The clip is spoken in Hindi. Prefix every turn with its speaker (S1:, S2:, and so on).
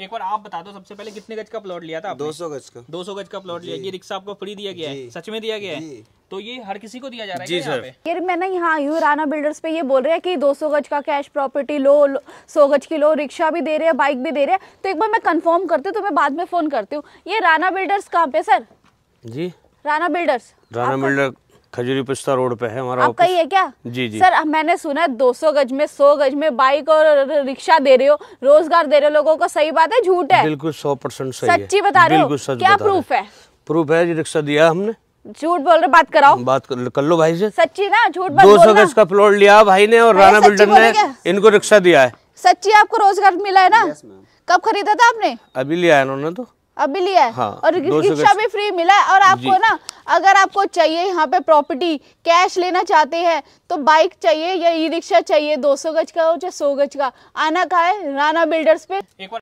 S1: एक बार आप बता दो सबसे पहले कितने गज का प्लॉट लिया था दो सौ गज का दो सौ गज का प्लॉट लिया ये रिक्शा आपको फ्री दिया गया है सच में दिया गया है तो ये हर किसी को दिया जा रहा है जी
S2: सर मैं ना यहाँ आई राना बिल्डर्स पे ये बोल रहे हैं कि 200 गज का कैश प्रॉपर्टी लो, लो सौ गज की लो रिक्शा भी दे रहे हैं बाइक भी दे रहे हैं तो एक बार मैं कन्फर्म करती हूँ तो मैं बाद में फोन करती हूँ ये राना बिल्डर्स कहाँ पे sir ji Rana builders
S3: Rana builder Khajuri Pusta road पे है हमारा आपका ही
S2: है क्या जी जी सर मैंने सुना है सौ गज में 100 गज में बाइक और रिक्शा दे रहे हो रोजगार दे रहे हो लोगों को सही बात है झूठ है बिल्कुल
S3: सौ परसेंट सही सच्ची बता रहे हो क्या प्रूफ है प्रूफ है जी रिक्शा दिया
S2: हमने झूठ बोल रहे बात कराओ
S3: बात कर, कर लो भाई से
S2: सच्ची ना झूठ दो सौ गज
S3: का प्लॉट लिया भाई ने और राणा बिल्डर ने इनको रिक्शा दिया है
S2: सच्ची आपको रोजगार मिला है ना कब खरीदा था आपने
S3: अभी लिया है उन्होंने तो
S2: अभी लिया है हाँ, और रिक्शा भी फ्री मिला है और आपको ना अगर आपको चाहिए यहाँ पे प्रॉपर्टी कैश लेना चाहते हैं तो बाइक चाहिए या ई रिक्शा चाहिए 200 गज का हो चाहे 100 गज का आना कहा है राना बिल्डर्स पे